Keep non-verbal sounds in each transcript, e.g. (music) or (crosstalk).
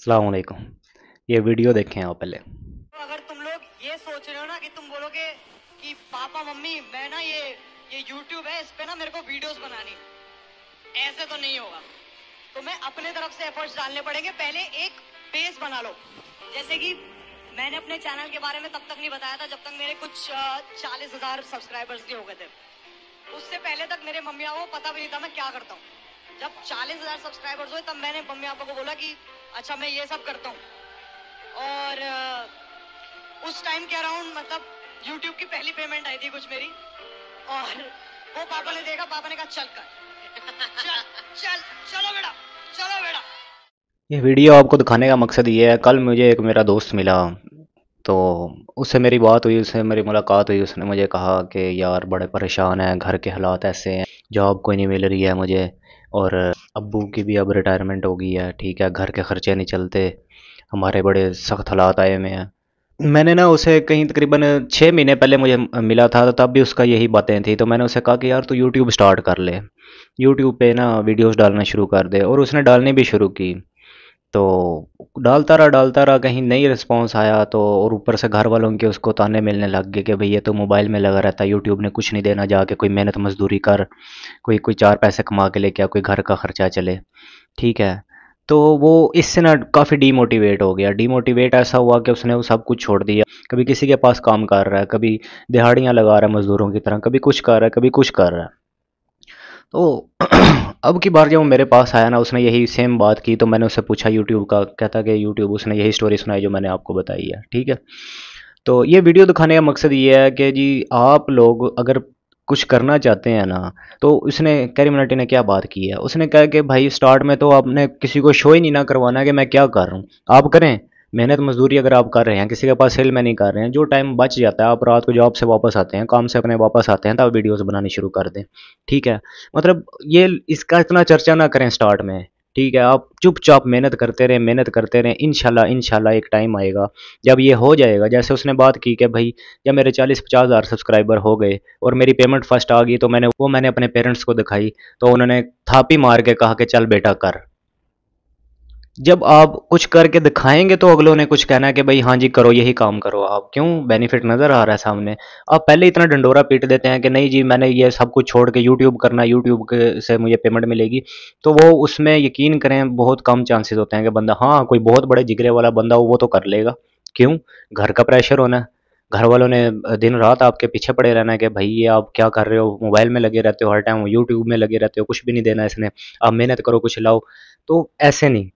सलामकुम ये वीडियो देखें आप पहले तो अगर तुम लोग ये सोच रहे हो ना कि तुम बोलोगे कि पापा मम्मी मैं ना ये ये यूट्यूब है इस पे ना मेरे को वीडियोस बनानी ऐसे तो नहीं होगा तो मैं अपने तरफ से एफर्ट्स डालने पड़ेंगे पहले एक बेस बना लो जैसे कि मैंने अपने चैनल के बारे में तब तक नहीं बताया था जब तक मेरे कुछ चालीस हजार सब्सक्राइबर्स नहीं हो गए थे उससे पहले तक मेरे मम्मी आपको को पता भी नहीं था मैं क्या करता हूँ जब चालीस हजार सब्सक्राइबर्स हुए तब मैंने मम्मी पापा को बोला की अच्छा मैं ये सब करता हूँ और उस टाइम के अराउंड मतलब यूट्यूब की पहली पेमेंट आई थी कुछ मेरी और वो पापा ने देखा पापा ने कहा चल कर चल चल चलो बेटा चलो बेटा ये वीडियो आपको दिखाने का मकसद ये है कल मुझे एक मेरा दोस्त मिला तो उससे मेरी बात हुई उससे मेरी मुलाकात हुई उसने मुझे कहा कि यार बड़े परेशान हैं घर के हालात ऐसे हैं जॉब कोई नहीं मिल रही है मुझे और अबू की भी अब रिटायरमेंट हो गई है ठीक है घर के खर्चे नहीं चलते हमारे बड़े सख्त हालात आए हुए हैं मैंने ना उसे कहीं तकरीबन छः महीने पहले मुझे मिला था तो तब भी उसका यही बातें थी तो मैंने उसे कहा कि यार तू यूट्यूब स्टार्ट कर ले यूट्यूब पे ना वीडियोस डालना शुरू कर दे और उसने डालनी भी शुरू की तो डालता रहा डालता रहा कहीं नहीं रिस्पॉन्स आया तो और ऊपर से घर वालों के उसको ताने मिलने लग गए कि भाई ये तो मोबाइल में लगा रहता है यूट्यूब ने कुछ नहीं देना जाके कोई मेहनत मजदूरी कर कोई कोई चार पैसे कमा के लेके आ कोई घर का खर्चा चले ठीक है तो वो इससे ना काफ़ी डीमोटिवेट हो गया डीमोटिवेट ऐसा हुआ कि उसने वो सब कुछ छोड़ दिया कभी किसी के पास काम कर रहा है कभी दिहाड़ियाँ लगा रहा है मज़दूरों की तरह कभी कुछ कर रहा है कभी कुछ कर रहा है तो (clears throat) अब की बार जब मेरे पास आया ना उसने यही सेम बात की तो मैंने उससे पूछा यूट्यूब का कहता कि यूट्यूब उसने यही स्टोरी सुनाई जो मैंने आपको बताई है ठीक है तो ये वीडियो दिखाने का मकसद ये है कि जी आप लोग अगर कुछ करना चाहते हैं ना तो उसने कैरी मिनाटी ने क्या बात की है उसने कहा कि भाई स्टार्ट में तो आपने किसी को शो ही नहीं ना करवाना कि मैं क्या कर रहा हूँ आप करें मेहनत मजदूरी अगर आप कर रहे हैं किसी के पास सेल में नहीं कर रहे हैं जो टाइम बच जाता है आप रात को जॉब से वापस आते हैं काम से अपने वापस आते हैं तब तो वीडियोस बनानी शुरू कर दें ठीक है मतलब ये इसका इतना चर्चा ना करें स्टार्ट में ठीक है आप चुपचाप मेहनत करते रहें मेहनत करते रहें इनशाला इनशाला एक टाइम आएगा जब ये हो जाएगा जैसे उसने बात की कि भाई जब मेरे चालीस पचास हज़ार सब्सक्राइबर हो गए और मेरी पेमेंट फर्स्ट आ गई तो मैंने वो मैंने अपने पेरेंट्स को दिखाई तो उन्होंने थापी मार के कहा कि चल बेटा कर जब आप कुछ करके दिखाएंगे तो अगलों ने कुछ कहना है कि भाई हाँ जी करो यही काम करो आप क्यों बेनिफिट नज़र आ रहा है सामने आप पहले इतना डंडोरा पीट देते हैं कि नहीं जी मैंने ये सब कुछ छोड़ के यूट्यूब करना यूट्यूब से मुझे पेमेंट मिलेगी तो वो उसमें यकीन करें बहुत कम चांसेस होते हैं कि बंदा हाँ कोई बहुत बड़े जिगरे वाला बंदा हो वो तो कर लेगा क्यों घर का प्रेशर होना घर वालों ने दिन रात आपके पीछे पड़े रहना है कि भाई ये आप क्या कर रहे हो मोबाइल में लगे रहते हो हर टाइम यूट्यूब में लगे रहते हो कुछ भी नहीं देना इसने आप मेहनत करो कुछ लाओ तो ऐसे नहीं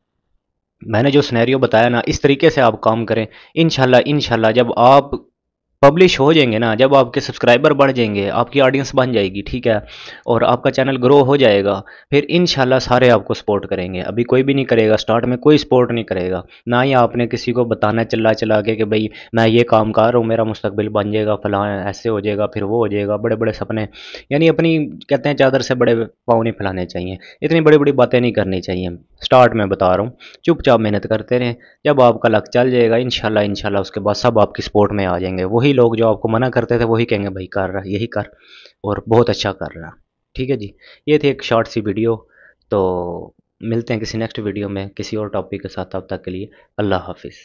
मैंने जो स्नैरियो बताया ना इस तरीके से आप काम करें इन इनशाला जब आप पब्लिश हो जाएंगे ना जब आपके सब्सक्राइबर बढ़ जाएंगे आपकी ऑडियंस बन जाएगी ठीक है और आपका चैनल ग्रो हो जाएगा फिर इन सारे आपको सपोर्ट करेंगे अभी कोई भी नहीं करेगा स्टार्ट में कोई सपोर्ट नहीं करेगा ना ही आपने किसी को बताना चला चला के कि भाई मैं ये काम कर रहा हूँ मेरा मुस्तबिल बन जाएगा फला ऐसे हो जाएगा फिर वो हो जाएगा बड़े बड़े सपने यानी अपनी कहते हैं चादर से बड़े पाँव नहीं फैलाने चाहिए इतनी बड़ी बड़ी बातें नहीं करनी चाहिए स्टार्ट में बता रहा हूँ चुपचाप मेहनत करते रहें जब आपका लक चल जाएगा इन शाला उसके बाद सब आपकी सपोर्ट में आ जाएंगे वही वही लोग जो आपको मना करते थे वही कहेंगे भाई कर रहा यही कर और बहुत अच्छा कर रहा ठीक है जी ये थी एक शॉर्ट सी वीडियो तो मिलते हैं किसी नेक्स्ट वीडियो में किसी और टॉपिक के साथ अब तक के लिए अल्लाह हाफिज़